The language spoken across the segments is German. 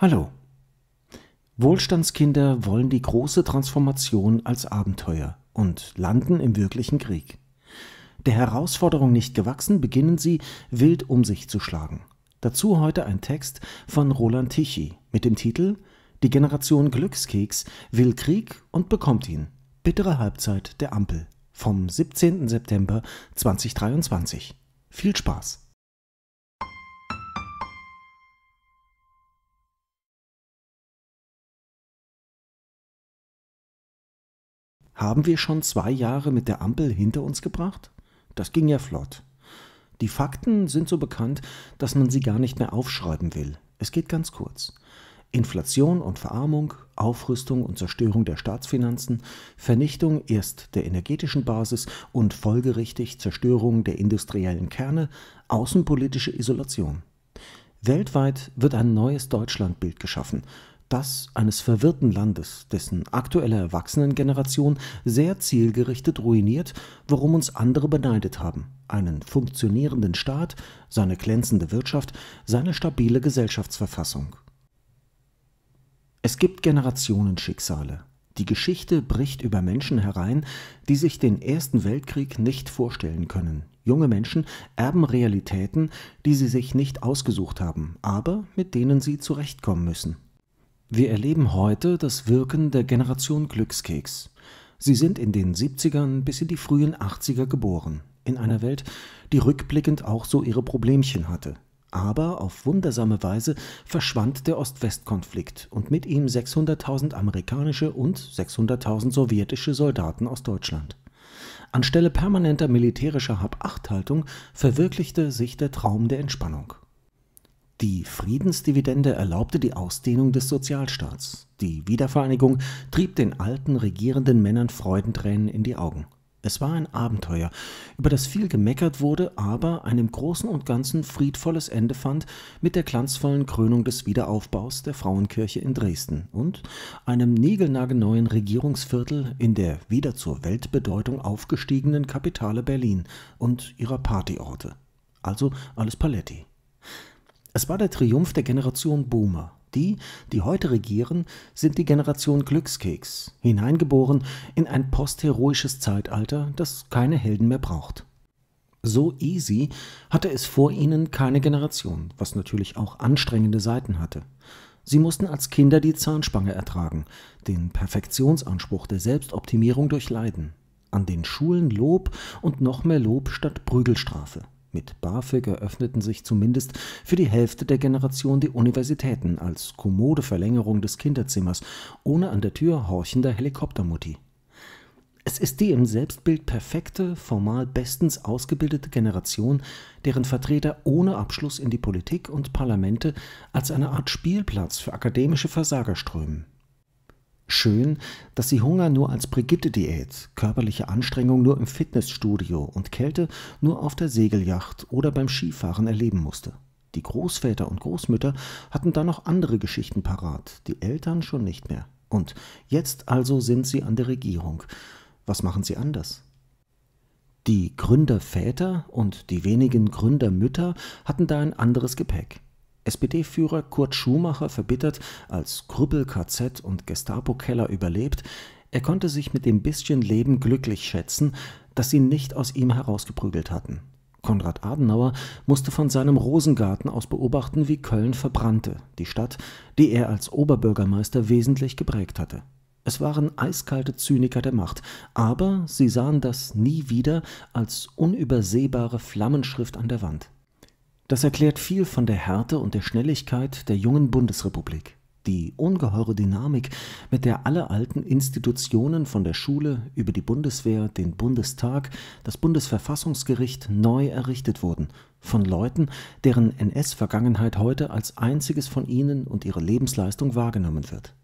Hallo. Wohlstandskinder wollen die große Transformation als Abenteuer und landen im wirklichen Krieg. Der Herausforderung nicht gewachsen, beginnen sie, wild um sich zu schlagen. Dazu heute ein Text von Roland Tichy mit dem Titel Die Generation Glückskeks will Krieg und bekommt ihn. Bittere Halbzeit der Ampel vom 17. September 2023. Viel Spaß! Haben wir schon zwei Jahre mit der Ampel hinter uns gebracht? Das ging ja flott. Die Fakten sind so bekannt, dass man sie gar nicht mehr aufschreiben will. Es geht ganz kurz. Inflation und Verarmung, Aufrüstung und Zerstörung der Staatsfinanzen, Vernichtung erst der energetischen Basis und folgerichtig Zerstörung der industriellen Kerne, außenpolitische Isolation. Weltweit wird ein neues Deutschlandbild geschaffen das eines verwirrten Landes, dessen aktuelle Erwachsenengeneration sehr zielgerichtet ruiniert, worum uns andere beneidet haben, einen funktionierenden Staat, seine glänzende Wirtschaft, seine stabile Gesellschaftsverfassung. Es gibt Generationenschicksale. Die Geschichte bricht über Menschen herein, die sich den Ersten Weltkrieg nicht vorstellen können. Junge Menschen erben Realitäten, die sie sich nicht ausgesucht haben, aber mit denen sie zurechtkommen müssen. Wir erleben heute das Wirken der Generation Glückskeks. Sie sind in den 70ern bis in die frühen 80er geboren, in einer Welt, die rückblickend auch so ihre Problemchen hatte. Aber auf wundersame Weise verschwand der Ost-West-Konflikt und mit ihm 600.000 amerikanische und 600.000 sowjetische Soldaten aus Deutschland. Anstelle permanenter militärischer Hab-Acht-Haltung verwirklichte sich der Traum der Entspannung. Die Friedensdividende erlaubte die Ausdehnung des Sozialstaats. Die Wiedervereinigung trieb den alten regierenden Männern Freudentränen in die Augen. Es war ein Abenteuer, über das viel gemeckert wurde, aber ein im Großen und Ganzen friedvolles Ende fand mit der glanzvollen Krönung des Wiederaufbaus der Frauenkirche in Dresden und einem niegelnagelneuen Regierungsviertel in der wieder zur Weltbedeutung aufgestiegenen Kapitale Berlin und ihrer Partyorte. Also alles Paletti. Es war der Triumph der Generation Boomer. Die, die heute regieren, sind die Generation Glückskeks, hineingeboren in ein postheroisches Zeitalter, das keine Helden mehr braucht. So easy hatte es vor ihnen keine Generation, was natürlich auch anstrengende Seiten hatte. Sie mussten als Kinder die Zahnspange ertragen, den Perfektionsanspruch der Selbstoptimierung durchleiden, an den Schulen Lob und noch mehr Lob statt Prügelstrafe. Mit BAföG eröffneten sich zumindest für die Hälfte der Generation die Universitäten als kommode Verlängerung des Kinderzimmers, ohne an der Tür horchender Helikoptermutti. Es ist die im Selbstbild perfekte, formal bestens ausgebildete Generation, deren Vertreter ohne Abschluss in die Politik und Parlamente als eine Art Spielplatz für akademische Versager strömen schön, dass sie Hunger nur als Brigitte-Diät, körperliche Anstrengung nur im Fitnessstudio und Kälte nur auf der Segelyacht oder beim Skifahren erleben musste. Die Großväter und Großmütter hatten da noch andere Geschichten parat, die Eltern schon nicht mehr. Und jetzt also sind sie an der Regierung. Was machen sie anders? Die Gründerväter und die wenigen Gründermütter hatten da ein anderes Gepäck. SPD-Führer Kurt Schumacher verbittert, als Krüppel, KZ und Gestapo-Keller überlebt, er konnte sich mit dem bisschen Leben glücklich schätzen, das sie nicht aus ihm herausgeprügelt hatten. Konrad Adenauer musste von seinem Rosengarten aus beobachten, wie Köln verbrannte, die Stadt, die er als Oberbürgermeister wesentlich geprägt hatte. Es waren eiskalte Zyniker der Macht, aber sie sahen das nie wieder als unübersehbare Flammenschrift an der Wand. Das erklärt viel von der Härte und der Schnelligkeit der jungen Bundesrepublik. Die ungeheure Dynamik, mit der alle alten Institutionen von der Schule über die Bundeswehr, den Bundestag, das Bundesverfassungsgericht neu errichtet wurden, von Leuten, deren NS-Vergangenheit heute als einziges von ihnen und ihre Lebensleistung wahrgenommen wird.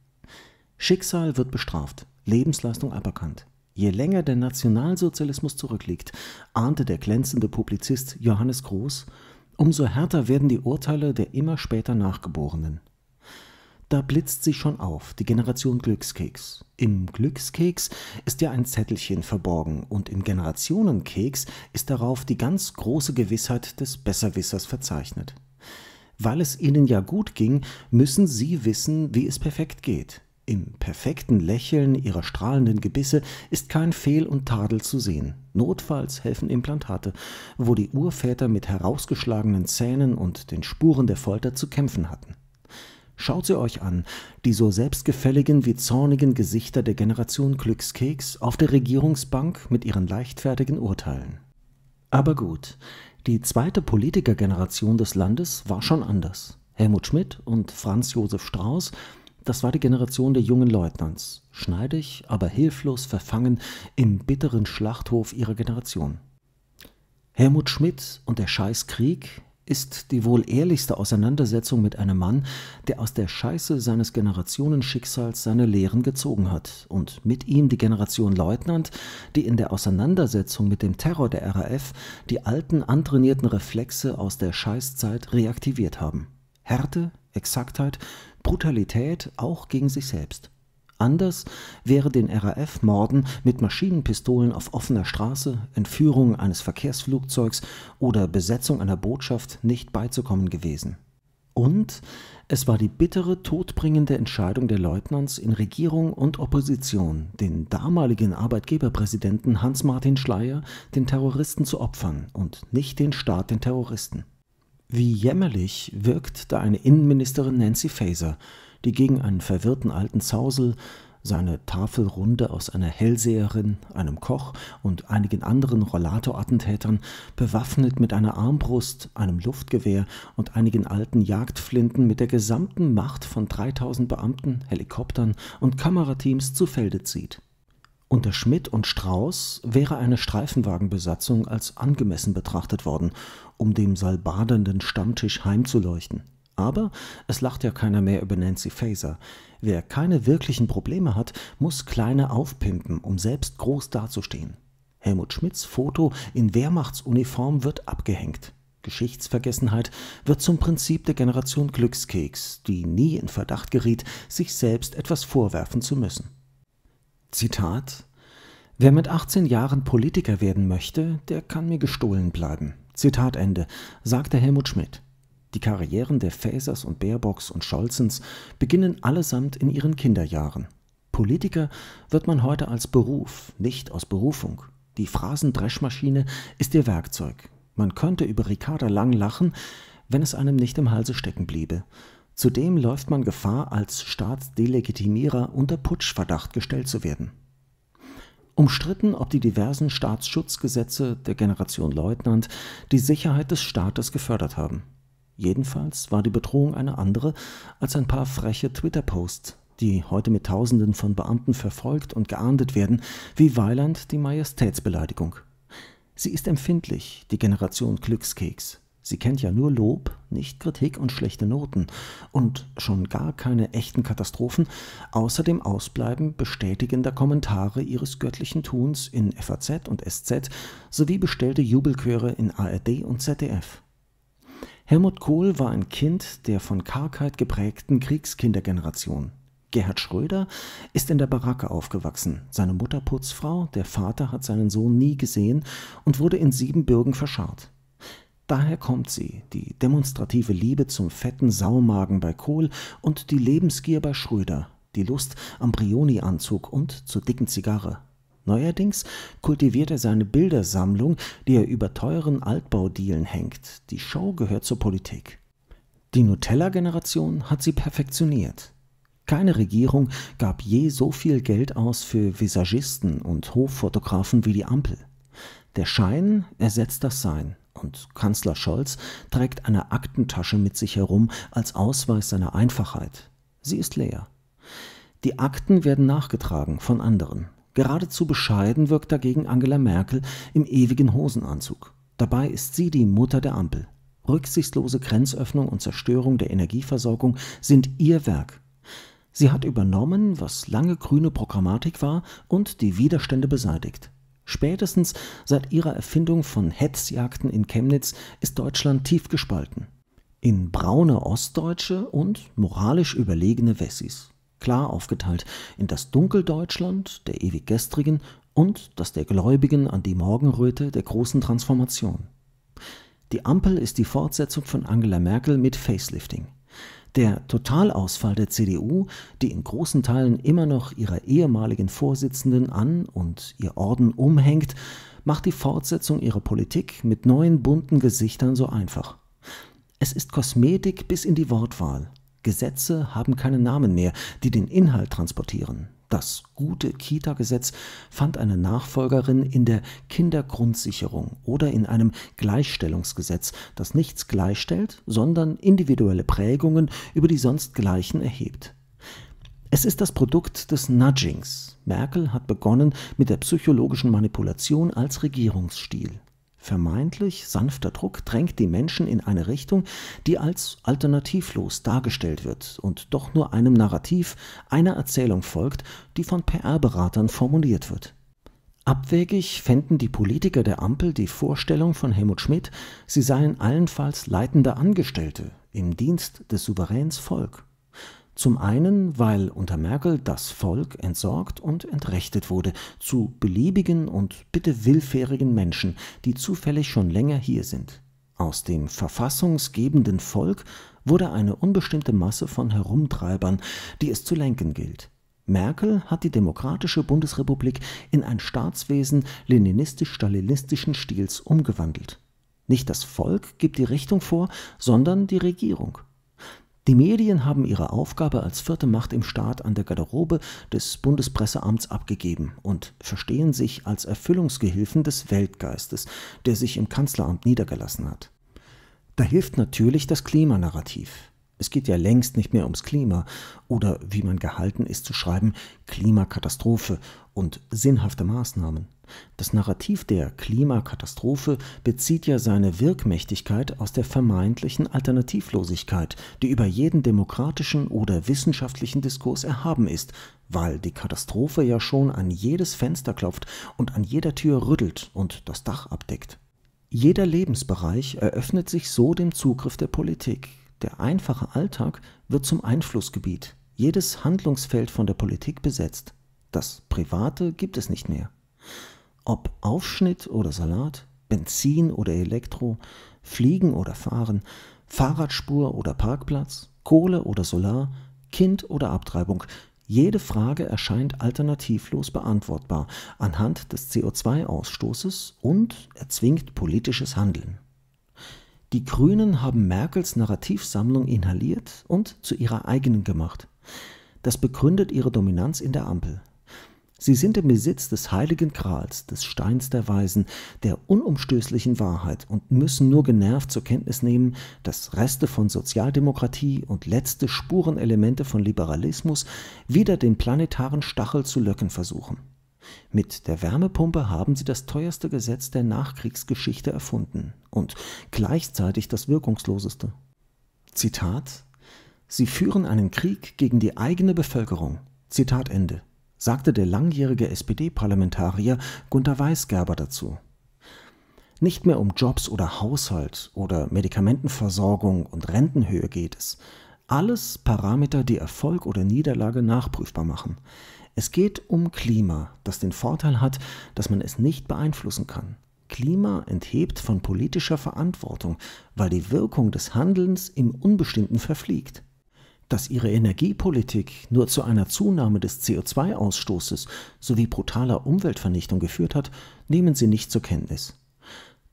Schicksal wird bestraft, Lebensleistung aberkannt. Je länger der Nationalsozialismus zurückliegt, ahnte der glänzende Publizist Johannes Groß, Umso härter werden die Urteile der immer später Nachgeborenen. Da blitzt sie schon auf, die Generation Glückskeks. Im Glückskeks ist ja ein Zettelchen verborgen und im Generationenkeks ist darauf die ganz große Gewissheit des Besserwissers verzeichnet. Weil es ihnen ja gut ging, müssen sie wissen, wie es perfekt geht. Im perfekten Lächeln ihrer strahlenden Gebisse ist kein Fehl und Tadel zu sehen. Notfalls helfen Implantate, wo die Urväter mit herausgeschlagenen Zähnen und den Spuren der Folter zu kämpfen hatten. Schaut sie euch an, die so selbstgefälligen wie zornigen Gesichter der Generation Glückskeks auf der Regierungsbank mit ihren leichtfertigen Urteilen. Aber gut, die zweite Politikergeneration des Landes war schon anders. Helmut Schmidt und Franz Josef Strauß das war die Generation der jungen Leutnants, schneidig, aber hilflos verfangen im bitteren Schlachthof ihrer Generation. Helmut Schmidt und der Scheißkrieg ist die wohl ehrlichste Auseinandersetzung mit einem Mann, der aus der Scheiße seines Generationenschicksals seine Lehren gezogen hat und mit ihm die Generation Leutnant, die in der Auseinandersetzung mit dem Terror der RAF die alten antrainierten Reflexe aus der Scheißzeit reaktiviert haben. Härte, Exaktheit, Brutalität auch gegen sich selbst. Anders wäre den RAF-Morden mit Maschinenpistolen auf offener Straße, Entführung eines Verkehrsflugzeugs oder Besetzung einer Botschaft nicht beizukommen gewesen. Und es war die bittere, todbringende Entscheidung der Leutnants in Regierung und Opposition, den damaligen Arbeitgeberpräsidenten Hans-Martin Schleyer, den Terroristen zu opfern und nicht den Staat den Terroristen. Wie jämmerlich wirkt da eine Innenministerin Nancy Faeser, die gegen einen verwirrten alten Zausel, seine Tafelrunde aus einer Hellseherin, einem Koch und einigen anderen Rollator-Attentätern, bewaffnet mit einer Armbrust, einem Luftgewehr und einigen alten Jagdflinten mit der gesamten Macht von 3000 Beamten, Helikoptern und Kamerateams zu Felde zieht. Unter Schmidt und Strauß wäre eine Streifenwagenbesatzung als angemessen betrachtet worden, um dem salbadenden Stammtisch heimzuleuchten. Aber es lacht ja keiner mehr über Nancy Faeser. Wer keine wirklichen Probleme hat, muss kleine aufpimpen, um selbst groß dazustehen. Helmut Schmidts Foto in Wehrmachtsuniform wird abgehängt. Geschichtsvergessenheit wird zum Prinzip der Generation Glückskeks, die nie in Verdacht geriet, sich selbst etwas vorwerfen zu müssen. Zitat Wer mit 18 Jahren Politiker werden möchte, der kann mir gestohlen bleiben. Zitat Ende, sagte Helmut Schmidt. Die Karrieren der Fäsers und Baerbocks und Scholzens beginnen allesamt in ihren Kinderjahren. Politiker wird man heute als Beruf, nicht aus Berufung. Die Phrasendreschmaschine ist ihr Werkzeug. Man könnte über Ricarda Lang lachen, wenn es einem nicht im Halse stecken bliebe. Zudem läuft man Gefahr, als Staatsdelegitimierer unter Putschverdacht gestellt zu werden. Umstritten, ob die diversen Staatsschutzgesetze der Generation Leutnant die Sicherheit des Staates gefördert haben. Jedenfalls war die Bedrohung eine andere als ein paar freche Twitter-Posts, die heute mit Tausenden von Beamten verfolgt und geahndet werden, wie Weiland die Majestätsbeleidigung. Sie ist empfindlich, die Generation Glückskeks. Sie kennt ja nur Lob, nicht Kritik und schlechte Noten und schon gar keine echten Katastrophen, außer dem Ausbleiben bestätigender Kommentare ihres göttlichen Tuns in FAZ und SZ sowie bestellte Jubelchöre in ARD und ZDF. Helmut Kohl war ein Kind der von Kargheit geprägten Kriegskindergeneration. Gerhard Schröder ist in der Baracke aufgewachsen, seine Mutter Putzfrau, der Vater hat seinen Sohn nie gesehen und wurde in Siebenbürgen verscharrt. Daher kommt sie, die demonstrative Liebe zum fetten Saumagen bei Kohl und die Lebensgier bei Schröder, die Lust am Brioni-Anzug und zur dicken Zigarre. Neuerdings kultiviert er seine Bildersammlung, die er über teuren Altbaudielen hängt. Die Show gehört zur Politik. Die Nutella-Generation hat sie perfektioniert. Keine Regierung gab je so viel Geld aus für Visagisten und Hoffotografen wie die Ampel. Der Schein ersetzt das Sein und Kanzler Scholz trägt eine Aktentasche mit sich herum als Ausweis seiner Einfachheit. Sie ist leer. Die Akten werden nachgetragen von anderen. Geradezu bescheiden wirkt dagegen Angela Merkel im ewigen Hosenanzug. Dabei ist sie die Mutter der Ampel. Rücksichtslose Grenzöffnung und Zerstörung der Energieversorgung sind ihr Werk. Sie hat übernommen, was lange grüne Programmatik war, und die Widerstände beseitigt. Spätestens seit ihrer Erfindung von Hetzjagden in Chemnitz ist Deutschland tief gespalten. In braune Ostdeutsche und moralisch überlegene Wessis. Klar aufgeteilt in das Dunkeldeutschland der Ewiggestrigen und das der Gläubigen an die Morgenröte der großen Transformation. Die Ampel ist die Fortsetzung von Angela Merkel mit Facelifting. Der Totalausfall der CDU, die in großen Teilen immer noch ihrer ehemaligen Vorsitzenden an und ihr Orden umhängt, macht die Fortsetzung ihrer Politik mit neuen bunten Gesichtern so einfach. Es ist Kosmetik bis in die Wortwahl. Gesetze haben keine Namen mehr, die den Inhalt transportieren. Das gute Kita-Gesetz fand eine Nachfolgerin in der Kindergrundsicherung oder in einem Gleichstellungsgesetz, das nichts gleichstellt, sondern individuelle Prägungen über die sonst gleichen erhebt. Es ist das Produkt des Nudgings. Merkel hat begonnen mit der psychologischen Manipulation als Regierungsstil. Vermeintlich sanfter Druck drängt die Menschen in eine Richtung, die als alternativlos dargestellt wird und doch nur einem Narrativ, einer Erzählung folgt, die von PR-Beratern formuliert wird. Abwegig fänden die Politiker der Ampel die Vorstellung von Helmut Schmidt, sie seien allenfalls leitende Angestellte im Dienst des Souveräns Volk. Zum einen, weil unter Merkel das Volk entsorgt und entrechtet wurde zu beliebigen und bitte willfährigen Menschen, die zufällig schon länger hier sind. Aus dem verfassungsgebenden Volk wurde eine unbestimmte Masse von Herumtreibern, die es zu lenken gilt. Merkel hat die demokratische Bundesrepublik in ein Staatswesen leninistisch-stalinistischen Stils umgewandelt. Nicht das Volk gibt die Richtung vor, sondern die Regierung. Die Medien haben ihre Aufgabe als vierte Macht im Staat an der Garderobe des Bundespresseamts abgegeben und verstehen sich als Erfüllungsgehilfen des Weltgeistes, der sich im Kanzleramt niedergelassen hat. Da hilft natürlich das Klimanarrativ. Es geht ja längst nicht mehr ums Klima oder wie man gehalten ist zu schreiben Klimakatastrophe und sinnhafte Maßnahmen. Das Narrativ der Klimakatastrophe bezieht ja seine Wirkmächtigkeit aus der vermeintlichen Alternativlosigkeit, die über jeden demokratischen oder wissenschaftlichen Diskurs erhaben ist, weil die Katastrophe ja schon an jedes Fenster klopft und an jeder Tür rüttelt und das Dach abdeckt. Jeder Lebensbereich eröffnet sich so dem Zugriff der Politik, der einfache Alltag wird zum Einflussgebiet, jedes Handlungsfeld von der Politik besetzt. Das Private gibt es nicht mehr. Ob Aufschnitt oder Salat, Benzin oder Elektro, Fliegen oder Fahren, Fahrradspur oder Parkplatz, Kohle oder Solar, Kind oder Abtreibung, jede Frage erscheint alternativlos beantwortbar anhand des CO2-Ausstoßes und erzwingt politisches Handeln. Die Grünen haben Merkels Narrativsammlung inhaliert und zu ihrer eigenen gemacht. Das begründet ihre Dominanz in der Ampel. Sie sind im Besitz des heiligen Grals, des Steins der Weisen, der unumstößlichen Wahrheit und müssen nur genervt zur Kenntnis nehmen, dass Reste von Sozialdemokratie und letzte Spurenelemente von Liberalismus wieder den planetaren Stachel zu löcken versuchen. Mit der Wärmepumpe haben sie das teuerste Gesetz der Nachkriegsgeschichte erfunden und gleichzeitig das wirkungsloseste. Zitat Sie führen einen Krieg gegen die eigene Bevölkerung. Zitat Ende, sagte der langjährige SPD-Parlamentarier Gunter Weisgerber dazu. Nicht mehr um Jobs oder Haushalt oder Medikamentenversorgung und Rentenhöhe geht es. Alles Parameter, die Erfolg oder Niederlage nachprüfbar machen. Es geht um Klima, das den Vorteil hat, dass man es nicht beeinflussen kann. Klima enthebt von politischer Verantwortung, weil die Wirkung des Handelns im Unbestimmten verfliegt. Dass ihre Energiepolitik nur zu einer Zunahme des CO2-Ausstoßes sowie brutaler Umweltvernichtung geführt hat, nehmen sie nicht zur Kenntnis.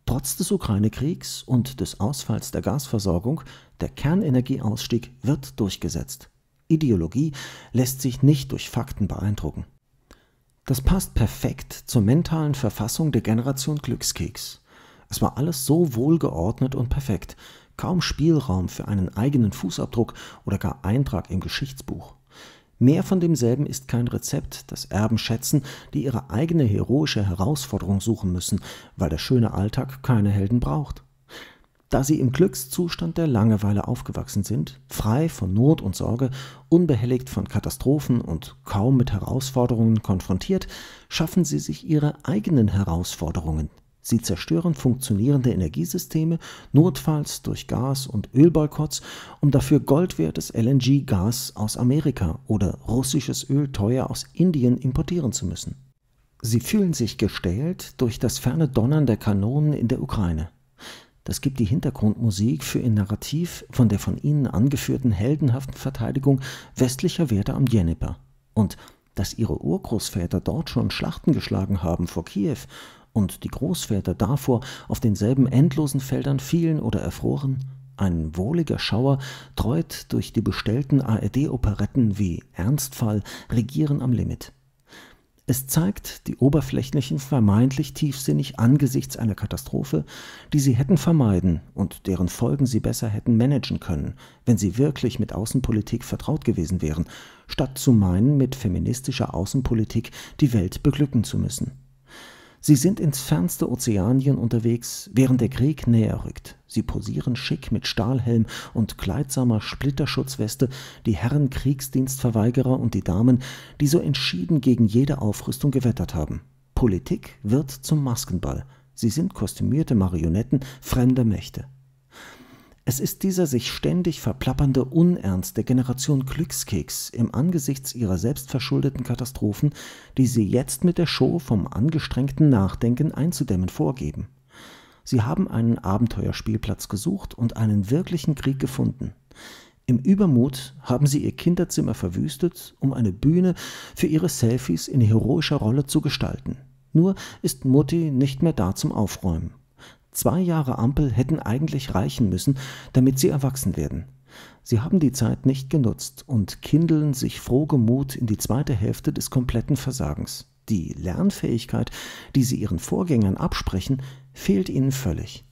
Trotz des Ukraine-Kriegs und des Ausfalls der Gasversorgung, der Kernenergieausstieg wird durchgesetzt. Ideologie lässt sich nicht durch Fakten beeindrucken. Das passt perfekt zur mentalen Verfassung der Generation Glückskeks. Es war alles so wohlgeordnet und perfekt, kaum Spielraum für einen eigenen Fußabdruck oder gar Eintrag im Geschichtsbuch. Mehr von demselben ist kein Rezept, das Erben schätzen, die ihre eigene heroische Herausforderung suchen müssen, weil der schöne Alltag keine Helden braucht da sie im Glückszustand der Langeweile aufgewachsen sind, frei von Not und Sorge, unbehelligt von Katastrophen und kaum mit Herausforderungen konfrontiert, schaffen sie sich ihre eigenen Herausforderungen. Sie zerstören funktionierende Energiesysteme, notfalls durch Gas- und Ölboykotts, um dafür goldwertes LNG-Gas aus Amerika oder russisches Öl teuer aus Indien importieren zu müssen. Sie fühlen sich gestählt durch das ferne Donnern der Kanonen in der Ukraine. Das gibt die Hintergrundmusik für ihr Narrativ von der von ihnen angeführten heldenhaften Verteidigung westlicher Werte am Dnieper. Und dass ihre Urgroßväter dort schon Schlachten geschlagen haben vor Kiew und die Großväter davor auf denselben endlosen Feldern fielen oder erfroren, ein wohliger Schauer treut durch die bestellten ARD-Operetten wie Ernstfall, Regieren am Limit. Es zeigt die Oberflächlichen vermeintlich tiefsinnig angesichts einer Katastrophe, die sie hätten vermeiden und deren Folgen sie besser hätten managen können, wenn sie wirklich mit Außenpolitik vertraut gewesen wären, statt zu meinen, mit feministischer Außenpolitik die Welt beglücken zu müssen. Sie sind ins fernste Ozeanien unterwegs, während der Krieg näher rückt. Sie posieren schick mit Stahlhelm und kleidsamer Splitterschutzweste, die Herren Kriegsdienstverweigerer und die Damen, die so entschieden gegen jede Aufrüstung gewettert haben. Politik wird zum Maskenball. Sie sind kostümierte Marionetten fremder Mächte. Es ist dieser sich ständig verplappernde Unernst der Generation Glückskeks im Angesichts ihrer selbstverschuldeten Katastrophen, die sie jetzt mit der Show vom angestrengten Nachdenken einzudämmen vorgeben. Sie haben einen Abenteuerspielplatz gesucht und einen wirklichen Krieg gefunden. Im Übermut haben sie ihr Kinderzimmer verwüstet, um eine Bühne für ihre Selfies in heroischer Rolle zu gestalten. Nur ist Mutti nicht mehr da zum Aufräumen. Zwei Jahre Ampel hätten eigentlich reichen müssen, damit sie erwachsen werden. Sie haben die Zeit nicht genutzt und kindeln sich frohgemut in die zweite Hälfte des kompletten Versagens. Die Lernfähigkeit, die sie ihren Vorgängern absprechen, fehlt ihnen völlig.